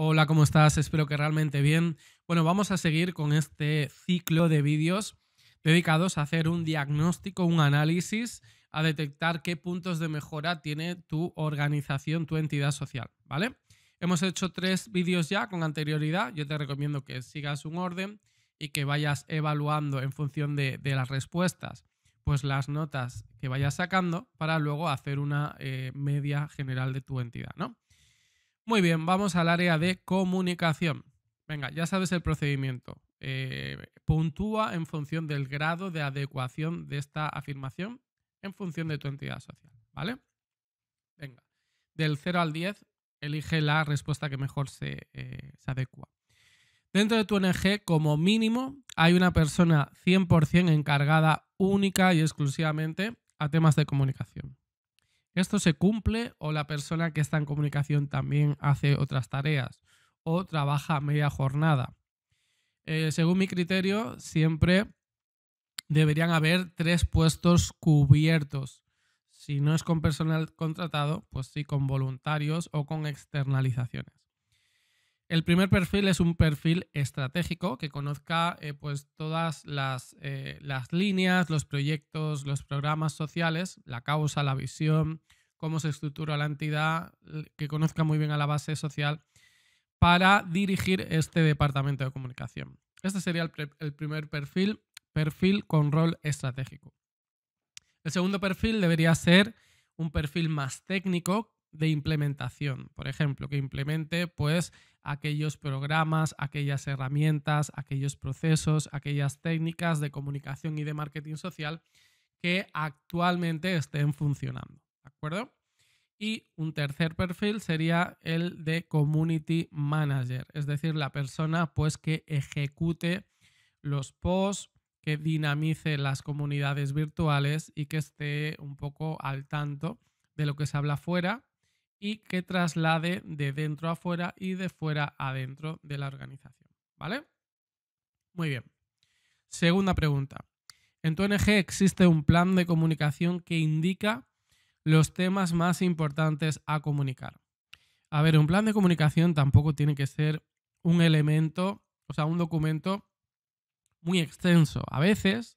Hola, ¿cómo estás? Espero que realmente bien. Bueno, vamos a seguir con este ciclo de vídeos dedicados a hacer un diagnóstico, un análisis, a detectar qué puntos de mejora tiene tu organización, tu entidad social, ¿vale? Hemos hecho tres vídeos ya con anterioridad. Yo te recomiendo que sigas un orden y que vayas evaluando en función de, las respuestas, pues las notas que vayas sacando para luego hacer una eh, media general de tu entidad, ¿no? Muy bien, vamos al área de comunicación. Venga, ya sabes el procedimiento. Eh, puntúa en función del grado de adecuación de esta afirmación en función de tu entidad social, ¿vale? Venga, del 0 al 10, elige la respuesta que mejor se, eh, se adecua. Dentro de tu ONG, como mínimo, hay una persona 100% encargada única y exclusivamente a temas de comunicación. Esto se cumple o la persona que está en comunicación también hace otras tareas o trabaja media jornada. Eh, según mi criterio, siempre deberían haber tres puestos cubiertos. Si no es con personal contratado, pues sí con voluntarios o con externalizaciones. El primer perfil es un perfil estratégico que conozca eh, pues todas eh, las, líneas, los proyectos, los programas sociales, la causa, la visión, cómo se estructura la entidad, que conozca muy bien a la base social para dirigir este departamento de comunicación. Este sería el primer perfil, perfil con rol estratégico. El segundo perfil debería ser un perfil más técnico de implementación, por ejemplo, que implemente pues aquellos programas, aquellas herramientas, aquellos procesos, aquellas técnicas de comunicación y de marketing social que actualmente estén funcionando, ¿de acuerdo? Y un tercer perfil sería el de community manager, es decir, la persona pues que ejecute los posts, que dinamice las comunidades virtuales y que esté un poco al tanto de lo que se habla fuera y que traslade de dentro a fuera y de fuera a dentro de la organización. ¿Vale? Muy bien. Segunda pregunta. En tu ONG existe un plan de comunicación que indica los temas más importantes a comunicar. A ver, un plan de comunicación tampoco tiene que ser un elemento, o sea, un documento muy extenso. A veces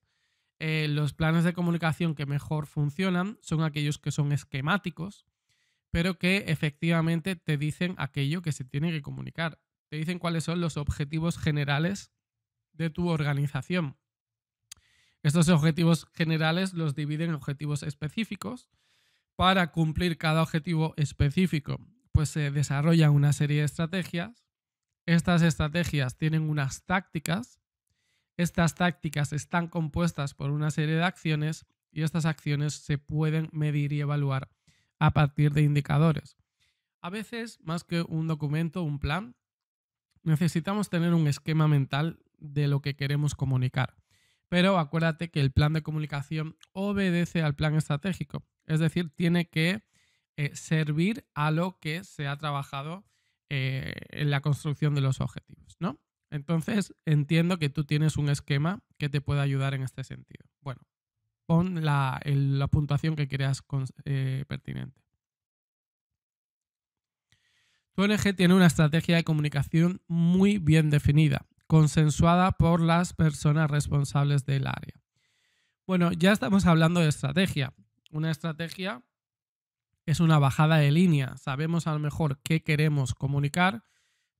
eh, los planes de comunicación que mejor funcionan son aquellos que son esquemáticos, pero que efectivamente te dicen aquello que se tiene que comunicar. Te dicen cuáles son los objetivos generales de tu organización. Estos objetivos generales los dividen en objetivos específicos. Para cumplir cada objetivo específico, pues se desarrollan una serie de estrategias. Estas estrategias tienen unas tácticas. Estas tácticas están compuestas por una serie de acciones y estas acciones se pueden medir y evaluar a partir de indicadores. A veces, más que un documento, un plan, necesitamos tener un esquema mental de lo que queremos comunicar. Pero acuérdate que el plan de comunicación obedece al plan estratégico, es decir, tiene que eh, servir a lo que se ha trabajado eh, en la construcción de los objetivos, ¿no? Entonces, entiendo que tú tienes un esquema que te puede ayudar en este sentido. Bueno, con la, puntuación que creas eh, pertinente. Tu ONG tiene una estrategia de comunicación muy bien definida, consensuada por las personas responsables del área. Bueno, ya estamos hablando de estrategia. Una estrategia es una bajada de línea. Sabemos a lo mejor qué queremos comunicar,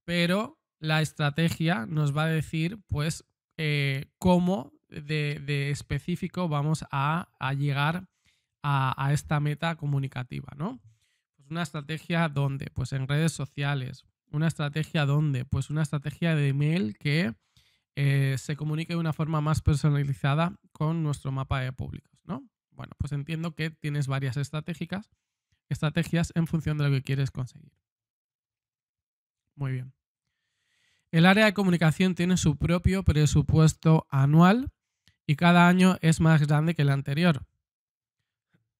pero la estrategia nos va a decir, pues, eh, cómo de, específico vamos a, llegar a, esta meta comunicativa, ¿no? Pues una estrategia donde, pues en redes sociales, una estrategia donde, pues una estrategia de email que eh, se comunique de una forma más personalizada con nuestro mapa de públicos, ¿no? Bueno, pues entiendo que tienes varias estratégicas, estrategias en función de lo que quieres conseguir. Muy bien. El área de comunicación tiene su propio presupuesto anual y cada año es más grande que el anterior.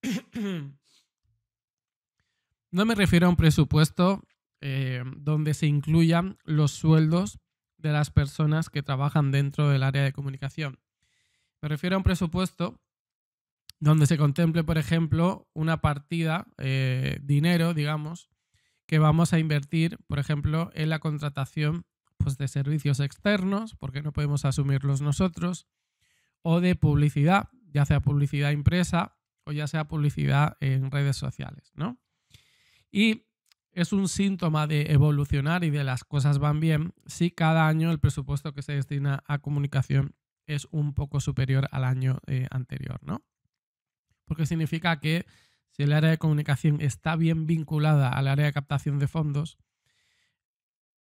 No me refiero a un presupuesto eh, donde se incluyan los sueldos de las personas que trabajan dentro del área de comunicación. Me refiero a un presupuesto donde se contemple, por ejemplo, una partida, eh, dinero, digamos, que vamos a invertir, por ejemplo, en la contratación pues, de servicios externos, porque no podemos asumirlos nosotros, o de publicidad, ya sea publicidad impresa o ya sea publicidad en redes sociales, ¿no? Y es un síntoma de evolucionar y de las cosas van bien si cada año el presupuesto que se destina a comunicación es un poco superior al año eh, anterior, ¿no? Porque significa que si el área de comunicación está bien vinculada al área de captación de fondos,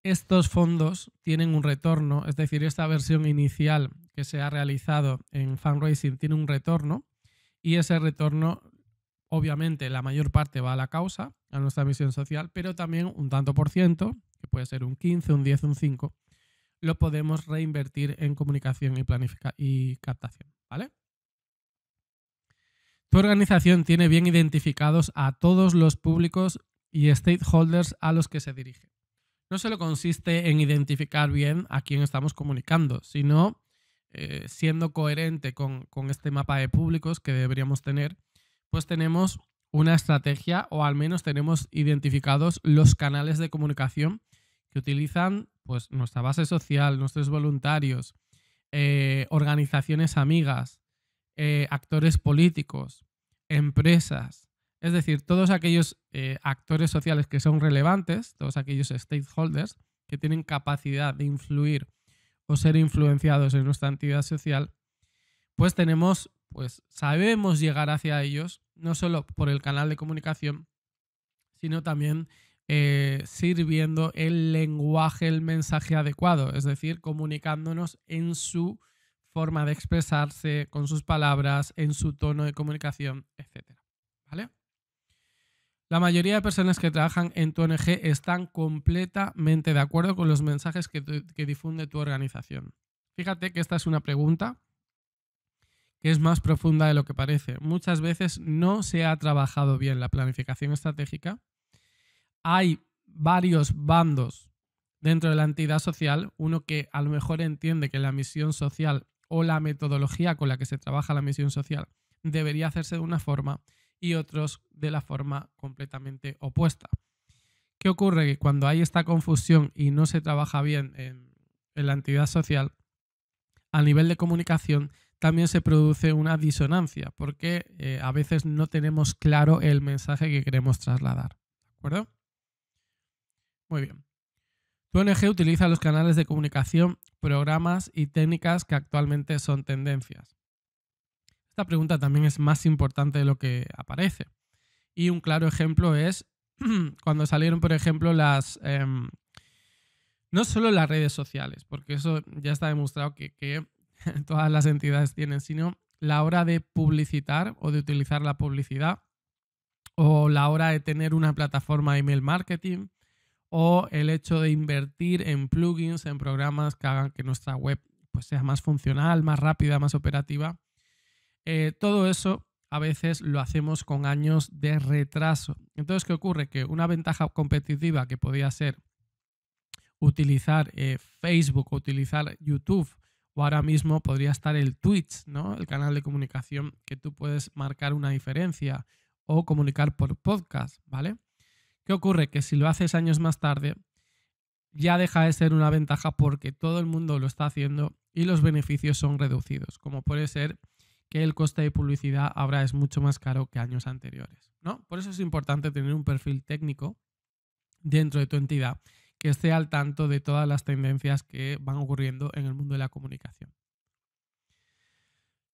estos fondos tienen un retorno, es decir, esta versión inicial que se ha realizado en fundraising tiene un retorno y ese retorno, obviamente, la mayor parte va a la causa, a nuestra misión social, pero también un tanto por ciento, que puede ser un 15, un 10, un 5, lo podemos reinvertir en comunicación y, y captación, ¿vale? Tu organización tiene bien identificados a todos los públicos y stakeholders a los que se dirige no solo consiste en identificar bien a quién estamos comunicando, sino eh, siendo coherente con, este mapa de públicos que deberíamos tener, pues tenemos una estrategia o al menos tenemos identificados los canales de comunicación que utilizan pues, nuestra base social, nuestros voluntarios, eh, organizaciones amigas, eh, actores políticos, empresas, es decir, todos aquellos eh, actores sociales que son relevantes, todos aquellos stakeholders que tienen capacidad de influir o ser influenciados en nuestra actividad social, pues tenemos, pues sabemos llegar hacia ellos, no solo por el canal de comunicación, sino también eh, sirviendo el lenguaje, el mensaje adecuado, es decir, comunicándonos en su forma de expresarse, con sus palabras, en su tono de comunicación, etc. ¿Vale? La mayoría de personas que trabajan en tu ONG están completamente de acuerdo con los mensajes que, difunde tu organización. Fíjate que esta es una pregunta que es más profunda de lo que parece. Muchas veces no se ha trabajado bien la planificación estratégica. Hay varios bandos dentro de la entidad social, uno que a lo mejor entiende que la misión social o la metodología con la que se trabaja la misión social debería hacerse de una forma y otros de la forma completamente opuesta. ¿Qué ocurre? Que cuando hay esta confusión y no se trabaja bien en, la entidad social, a nivel de comunicación también se produce una disonancia, porque eh, a veces no tenemos claro el mensaje que queremos trasladar. ¿De acuerdo? Muy bien. Tu ONG utiliza los canales de comunicación, programas y técnicas que actualmente son tendencias. Esta pregunta también es más importante de lo que aparece. Y un claro ejemplo es cuando salieron, por ejemplo, las... Em, no solo las redes sociales, porque eso ya está demostrado que, todas las entidades tienen, sino la hora de publicitar o de utilizar la publicidad, o la hora de tener una plataforma de email marketing, o el hecho de invertir en plugins, en programas que hagan que nuestra web pues, sea más funcional, más rápida, más operativa. Eh, todo eso a veces lo hacemos con años de retraso. Entonces, ¿qué ocurre? Que una ventaja competitiva que podía ser utilizar eh, Facebook utilizar YouTube, o ahora mismo podría estar el Twitch, ¿no? El canal de comunicación que tú puedes marcar una diferencia o comunicar por podcast, ¿vale? ¿Qué ocurre? Que si lo haces años más tarde, ya deja de ser una ventaja porque todo el mundo lo está haciendo y los beneficios son reducidos, como puede ser que el coste de publicidad ahora es mucho más caro que años anteriores. Por eso es importante tener un perfil técnico dentro de tu entidad que esté al tanto de todas las tendencias que van ocurriendo en el mundo de la comunicación.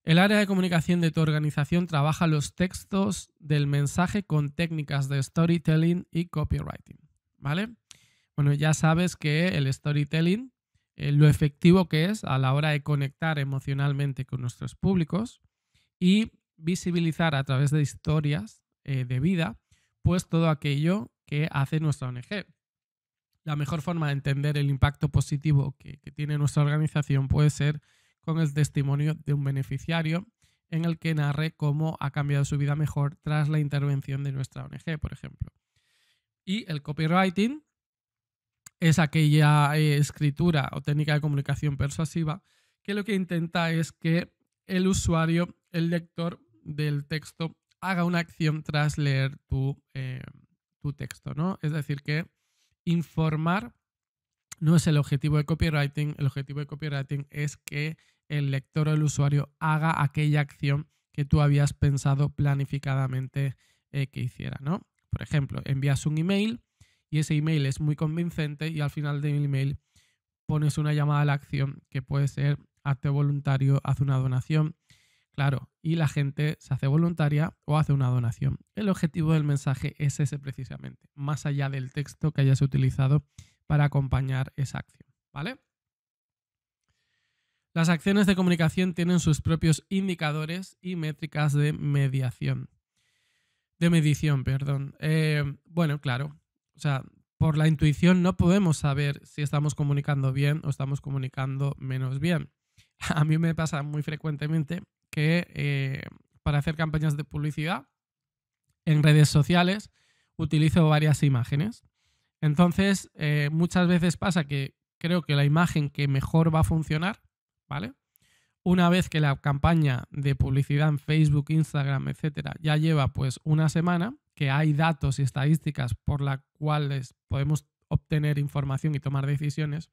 El área de comunicación de tu organización trabaja los textos del mensaje con técnicas de storytelling y copywriting, ¿vale? Bueno, ya sabes que el storytelling, eh, lo efectivo que es a la hora de conectar emocionalmente con nuestros públicos, y visibilizar a través de historias eh, de vida, pues todo aquello que hace nuestra ONG. La mejor forma de entender el impacto positivo que, tiene nuestra organización puede ser con el testimonio de un beneficiario en el que narre cómo ha cambiado su vida mejor tras la intervención de nuestra ONG, por ejemplo. Y el copywriting es aquella eh, escritura o técnica de comunicación persuasiva que lo que intenta es que el usuario el lector del texto haga una acción tras leer eh, tu, texto, ¿no? Es decir, que informar no es el objetivo de copywriting, el objetivo de copywriting es que el lector o el usuario haga aquella acción que tú habías pensado planificadamente eh, que hiciera, ¿no? Por ejemplo, envías un email y ese email es muy convincente y al final del email pones una llamada a la acción que puede ser hazte voluntario, haz una donación, claro, y la gente se hace voluntaria o hace una donación. El objetivo del mensaje es ese precisamente, más allá del texto que hayas utilizado para acompañar esa acción, ¿vale? Las acciones de comunicación tienen sus propios indicadores y métricas de mediación. De medición, perdón. Eh, bueno, claro. O sea, por la intuición no podemos saber si estamos comunicando bien o estamos comunicando menos bien. A mí me pasa muy frecuentemente que eh, para hacer campañas de publicidad en redes sociales utilizo varias imágenes. Entonces, eh, muchas veces pasa que creo que la imagen que mejor va a funcionar, ¿vale? Una vez que la campaña de publicidad en Facebook, Instagram, etcétera, ya lleva pues una semana, que hay datos y estadísticas por las cuales podemos obtener información y tomar decisiones,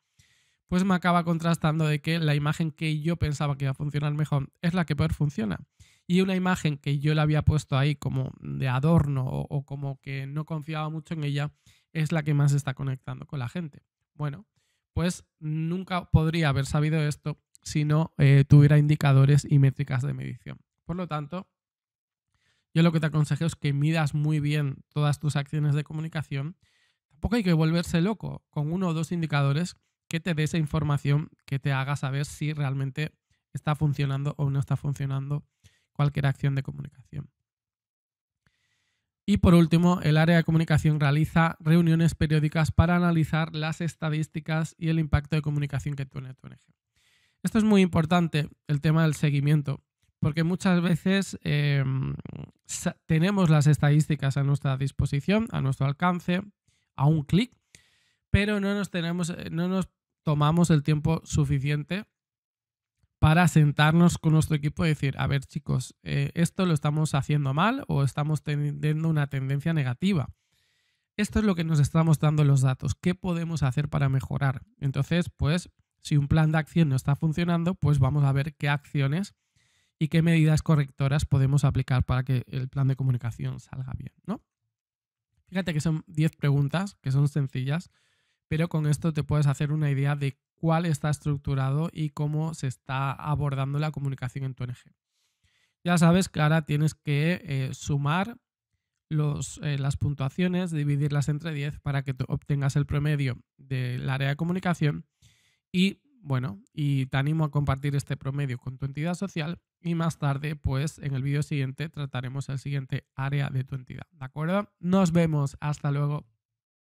pues me acaba contrastando de que la imagen que yo pensaba que iba a funcionar mejor es la que peor funciona. Y una imagen que yo la había puesto ahí como de adorno o, como que no confiaba mucho en ella es la que más está conectando con la gente. Bueno, pues nunca podría haber sabido esto si no eh, tuviera indicadores y métricas de medición. Por lo tanto, yo lo que te aconsejo es que midas muy bien todas tus acciones de comunicación. Tampoco hay que volverse loco con uno o dos indicadores que te dé esa información que te haga saber si realmente está funcionando o no está funcionando cualquier acción de comunicación. Y por último, el área de comunicación realiza reuniones periódicas para analizar las estadísticas y el impacto de comunicación que tiene tu ONG. Esto es muy importante, el tema del seguimiento, porque muchas veces em, tenemos las estadísticas a nuestra disposición, a nuestro alcance, a un clic, pero no nos, tenemos, eh, no nos tomamos el tiempo suficiente para sentarnos con nuestro equipo y decir, a ver chicos, eh, esto lo estamos haciendo mal o estamos teniendo una tendencia negativa. Esto es lo que nos estamos dando los datos. ¿Qué podemos hacer para mejorar? Entonces, pues, si un plan de acción no está funcionando, pues vamos a ver qué acciones y qué medidas correctoras podemos aplicar para que el plan de comunicación salga bien, ¿no? Fíjate que son 10 preguntas que son sencillas, pero con esto te puedes hacer una idea de cuál está estructurado y cómo se está abordando la comunicación en tu ONG. Ya sabes que ahora tienes que eh, sumar eh, las puntuaciones, dividirlas entre 10 para que obtengas el promedio del área de comunicación y bueno, y te animo a compartir este promedio con tu entidad social y más tarde, pues en el vídeo siguiente trataremos el siguiente área de tu entidad, ¿de acuerdo? Nos vemos, hasta luego.